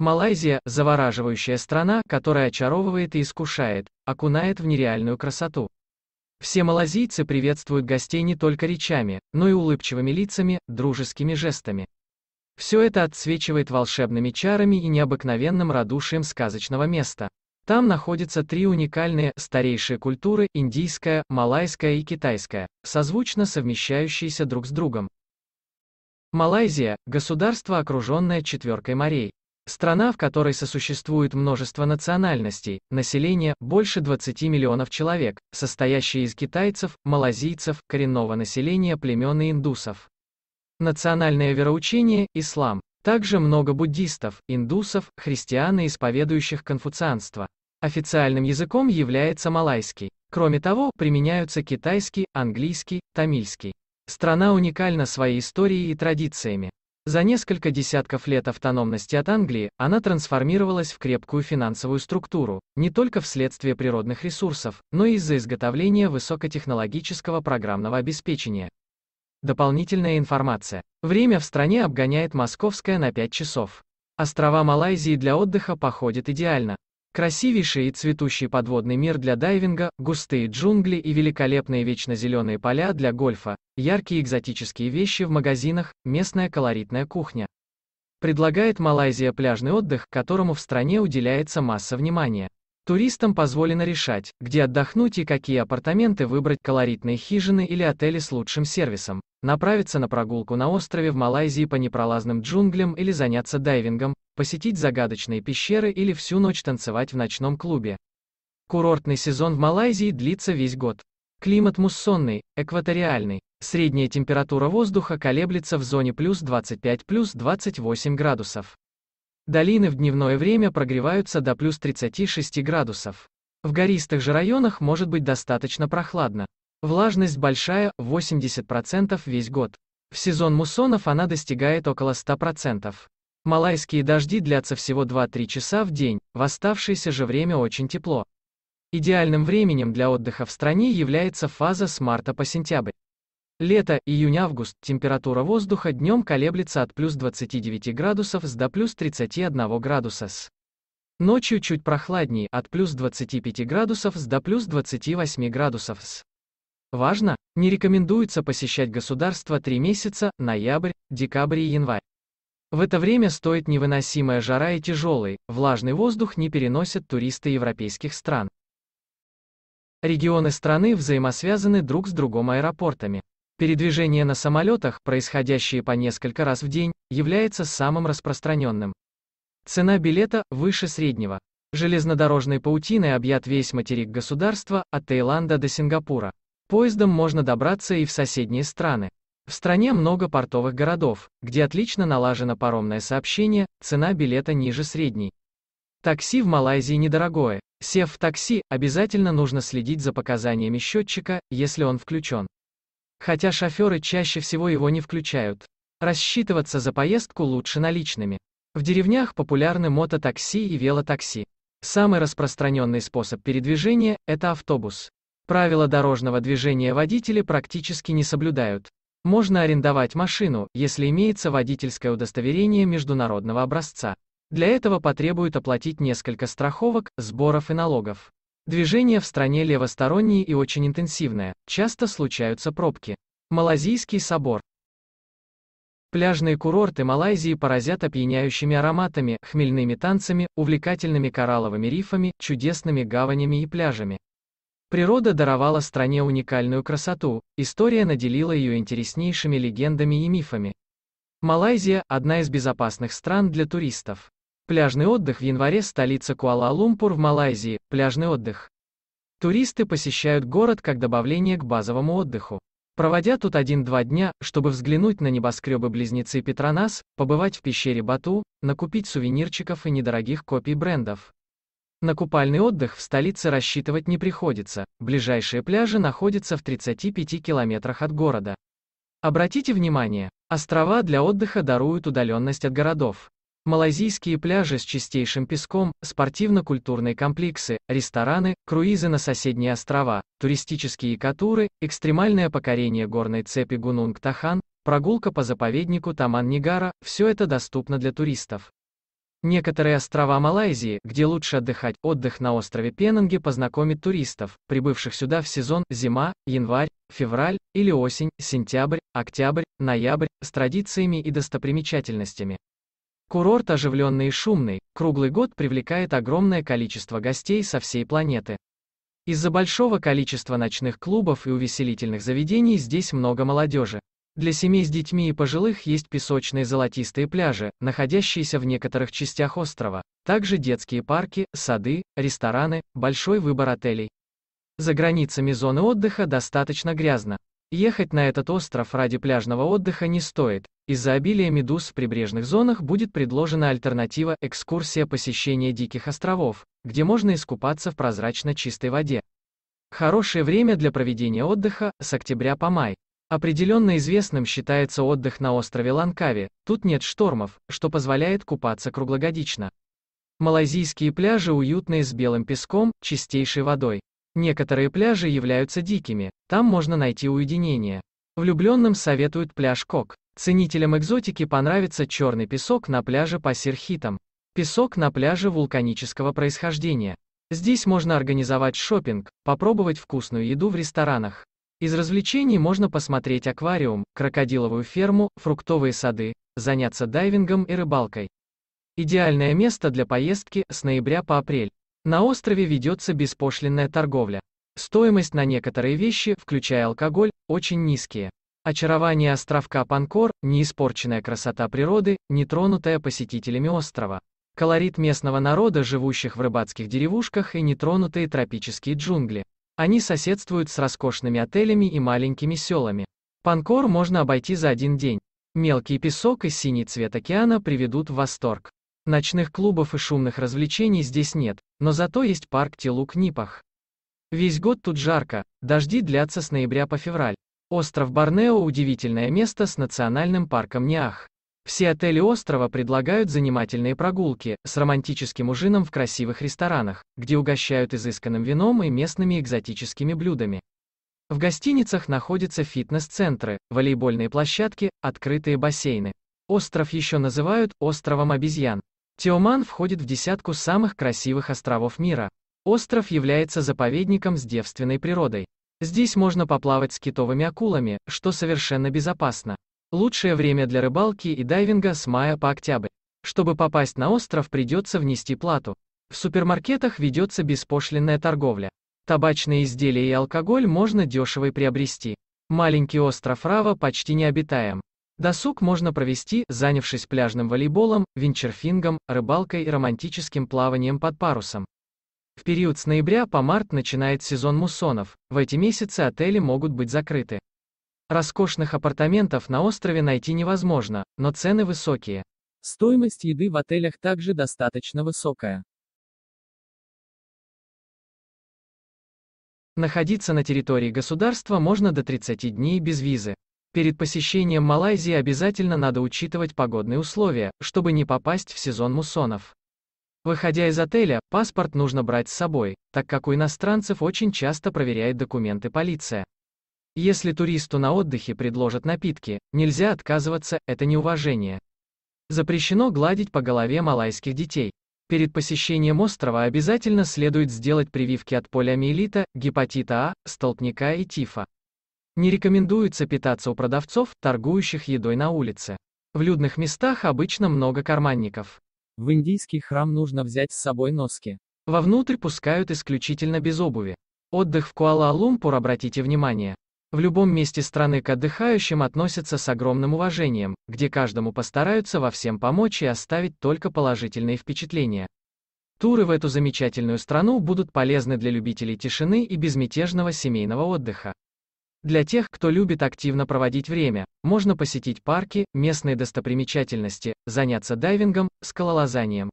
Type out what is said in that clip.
Малайзия – завораживающая страна, которая очаровывает и искушает, окунает в нереальную красоту. Все малазийцы приветствуют гостей не только речами, но и улыбчивыми лицами, дружескими жестами. Все это отсвечивает волшебными чарами и необыкновенным радушием сказочного места. Там находятся три уникальные, старейшие культуры, индийская, малайская и китайская, созвучно совмещающиеся друг с другом. Малайзия – государство, окруженное четверкой морей. Страна, в которой сосуществует множество национальностей, население – больше 20 миллионов человек, состоящее из китайцев, малазийцев, коренного населения племен и индусов. Национальное вероучение – ислам. Также много буддистов, индусов, христиан и исповедующих конфуцианство. Официальным языком является малайский. Кроме того, применяются китайский, английский, тамильский. Страна уникальна своей историей и традициями. За несколько десятков лет автономности от Англии она трансформировалась в крепкую финансовую структуру, не только вследствие природных ресурсов, но и из-за изготовления высокотехнологического программного обеспечения. Дополнительная информация. Время в стране обгоняет московское на 5 часов. Острова Малайзии для отдыха походят идеально. Красивейший и цветущий подводный мир для дайвинга, густые джунгли и великолепные вечно зеленые поля для гольфа, яркие экзотические вещи в магазинах, местная колоритная кухня. Предлагает Малайзия пляжный отдых, которому в стране уделяется масса внимания. Туристам позволено решать, где отдохнуть и какие апартаменты выбрать, колоритные хижины или отели с лучшим сервисом, направиться на прогулку на острове в Малайзии по непролазным джунглям или заняться дайвингом, посетить загадочные пещеры или всю ночь танцевать в ночном клубе. Курортный сезон в Малайзии длится весь год. Климат муссонный, экваториальный. Средняя температура воздуха колеблется в зоне плюс 25 плюс 28 градусов. Долины в дневное время прогреваются до плюс 36 градусов. В гористых же районах может быть достаточно прохладно. Влажность большая, 80% весь год. В сезон муссонов она достигает около 100%. Малайские дожди длятся всего 2-3 часа в день, в оставшееся же время очень тепло. Идеальным временем для отдыха в стране является фаза с марта по сентябрь. Лето, июнь-август, температура воздуха днем колеблется от плюс 29 градусов с до плюс 31 градуса с. Ночью чуть прохладнее, от плюс 25 градусов с до плюс 28 градусов с. Важно, не рекомендуется посещать государство 3 месяца, ноябрь, декабрь и январь. В это время стоит невыносимая жара и тяжелый, влажный воздух не переносят туристы европейских стран. Регионы страны взаимосвязаны друг с другом аэропортами. Передвижение на самолетах, происходящее по несколько раз в день, является самым распространенным. Цена билета выше среднего. Железнодорожной паутиной объят весь материк государства, от Таиланда до Сингапура. Поездом можно добраться и в соседние страны. В стране много портовых городов, где отлично налажено паромное сообщение, цена билета ниже средней. Такси в Малайзии недорогое. Сев в такси, обязательно нужно следить за показаниями счетчика, если он включен хотя шоферы чаще всего его не включают. Рассчитываться за поездку лучше наличными. В деревнях популярны мототакси и велотакси. Самый распространенный способ передвижения – это автобус. Правила дорожного движения водители практически не соблюдают. Можно арендовать машину, если имеется водительское удостоверение международного образца. Для этого потребуют оплатить несколько страховок, сборов и налогов. Движение в стране левостороннее и очень интенсивное, часто случаются пробки. Малазийский собор. Пляжные курорты Малайзии поразят опьяняющими ароматами, хмельными танцами, увлекательными коралловыми рифами, чудесными гаванями и пляжами. Природа даровала стране уникальную красоту, история наделила ее интереснейшими легендами и мифами. Малайзия – одна из безопасных стран для туристов. Пляжный отдых в январе столица Куала-Лумпур в Малайзии, пляжный отдых. Туристы посещают город как добавление к базовому отдыху. Проводя тут один-два дня, чтобы взглянуть на небоскребы-близнецы Петронас, побывать в пещере Бату, накупить сувенирчиков и недорогих копий брендов. На купальный отдых в столице рассчитывать не приходится, ближайшие пляжи находятся в 35 километрах от города. Обратите внимание, острова для отдыха даруют удаленность от городов. Малайзийские пляжи с чистейшим песком, спортивно-культурные комплексы, рестораны, круизы на соседние острова, туристические катуры, экстремальное покорение горной цепи Гунунг-Тахан, прогулка по заповеднику Таман-Нигара – все это доступно для туристов. Некоторые острова Малайзии, где лучше отдыхать, отдых на острове Пенанге познакомит туристов, прибывших сюда в сезон зима, январь, февраль или осень, сентябрь, октябрь, ноябрь, с традициями и достопримечательностями. Курорт оживленный и шумный, круглый год привлекает огромное количество гостей со всей планеты. Из-за большого количества ночных клубов и увеселительных заведений здесь много молодежи. Для семей с детьми и пожилых есть песочные золотистые пляжи, находящиеся в некоторых частях острова. Также детские парки, сады, рестораны, большой выбор отелей. За границами зоны отдыха достаточно грязно. Ехать на этот остров ради пляжного отдыха не стоит. Из-за обилия медуз в прибрежных зонах будет предложена альтернатива экскурсия посещения диких островов, где можно искупаться в прозрачно чистой воде. Хорошее время для проведения отдыха с октября по май. Определенно известным считается отдых на острове Ланкаве, тут нет штормов, что позволяет купаться круглогодично. Малазийские пляжи уютные с белым песком, чистейшей водой. Некоторые пляжи являются дикими, там можно найти уединение. Влюбленным советуют пляж Кок. Ценителям экзотики понравится черный песок на пляже по Сирхитам. Песок на пляже вулканического происхождения. Здесь можно организовать шопинг, попробовать вкусную еду в ресторанах. Из развлечений можно посмотреть аквариум, крокодиловую ферму, фруктовые сады, заняться дайвингом и рыбалкой. Идеальное место для поездки с ноября по апрель. На острове ведется беспошлинная торговля. Стоимость на некоторые вещи, включая алкоголь, очень низкие. Очарование островка Панкор, неиспорченная красота природы, нетронутая посетителями острова. Колорит местного народа, живущих в рыбацких деревушках и нетронутые тропические джунгли. Они соседствуют с роскошными отелями и маленькими селами. Панкор можно обойти за один день. Мелкий песок и синий цвет океана приведут в восторг. Ночных клубов и шумных развлечений здесь нет, но зато есть парк Тилук-Нипах. Весь год тут жарко, дожди длятся с ноября по февраль. Остров Борнео – удивительное место с национальным парком Ниах. Все отели острова предлагают занимательные прогулки с романтическим ужином в красивых ресторанах, где угощают изысканным вином и местными экзотическими блюдами. В гостиницах находятся фитнес-центры, волейбольные площадки, открытые бассейны. Остров еще называют «островом обезьян». Тиоман входит в десятку самых красивых островов мира. Остров является заповедником с девственной природой. Здесь можно поплавать с китовыми акулами, что совершенно безопасно. Лучшее время для рыбалки и дайвинга с мая по октябрь. Чтобы попасть на остров придется внести плату. В супермаркетах ведется беспошлинная торговля. Табачные изделия и алкоголь можно дешево и приобрести. Маленький остров Рава почти необитаем. Досуг можно провести, занявшись пляжным волейболом, винчерфингом, рыбалкой и романтическим плаванием под парусом. В период с ноября по март начинает сезон муссонов, в эти месяцы отели могут быть закрыты. Роскошных апартаментов на острове найти невозможно, но цены высокие. Стоимость еды в отелях также достаточно высокая. Находиться на территории государства можно до 30 дней без визы. Перед посещением Малайзии обязательно надо учитывать погодные условия, чтобы не попасть в сезон муссонов. Выходя из отеля, паспорт нужно брать с собой, так как у иностранцев очень часто проверяет документы полиция. Если туристу на отдыхе предложат напитки, нельзя отказываться, это неуважение. Запрещено гладить по голове малайских детей. Перед посещением острова обязательно следует сделать прививки от полиомиелита, гепатита А, столбняка и тифа. Не рекомендуется питаться у продавцов, торгующих едой на улице. В людных местах обычно много карманников. В индийский храм нужно взять с собой носки. Вовнутрь пускают исключительно без обуви. Отдых в Куала-Лумпур обратите внимание. В любом месте страны к отдыхающим относятся с огромным уважением, где каждому постараются во всем помочь и оставить только положительные впечатления. Туры в эту замечательную страну будут полезны для любителей тишины и безмятежного семейного отдыха. Для тех, кто любит активно проводить время, можно посетить парки, местные достопримечательности, заняться дайвингом, скалолазанием.